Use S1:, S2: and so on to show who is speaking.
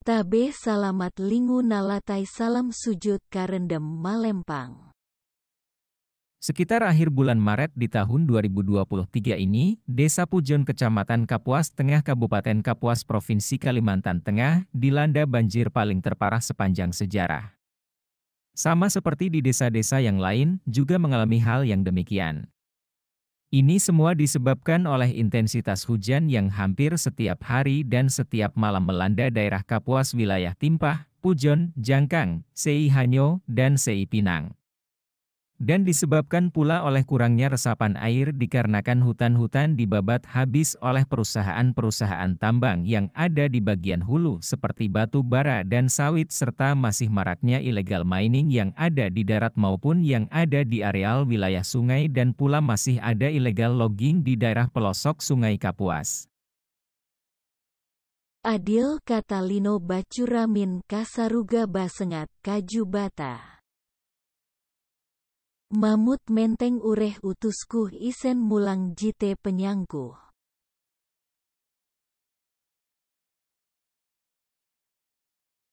S1: Tabe salamat lingu
S2: nalatai salam sujud karendem malempang.
S3: Sekitar akhir bulan Maret di tahun 2023 ini, Desa Pujon Kecamatan Kapuas Tengah Kabupaten Kapuas Provinsi Kalimantan Tengah dilanda banjir paling terparah sepanjang sejarah. Sama seperti di desa-desa yang lain, juga mengalami hal yang demikian. Ini semua disebabkan oleh intensitas hujan yang hampir setiap hari dan setiap malam melanda daerah Kapuas wilayah Timpah, Pujon, Jangkang, Sei Hanyo, dan Sei Pinang. Dan disebabkan pula oleh kurangnya resapan air dikarenakan hutan-hutan dibabat habis oleh perusahaan-perusahaan tambang yang ada di bagian hulu seperti batu bara dan sawit serta masih maraknya illegal mining yang ada di darat maupun yang ada di areal wilayah sungai dan pula masih ada illegal logging di daerah pelosok sungai Kapuas.
S2: Adil Catalino Bacuramin Kasaruga
S1: Basengat Kajubata Mamut menteng ureh utusku isen mulang jite penyangku.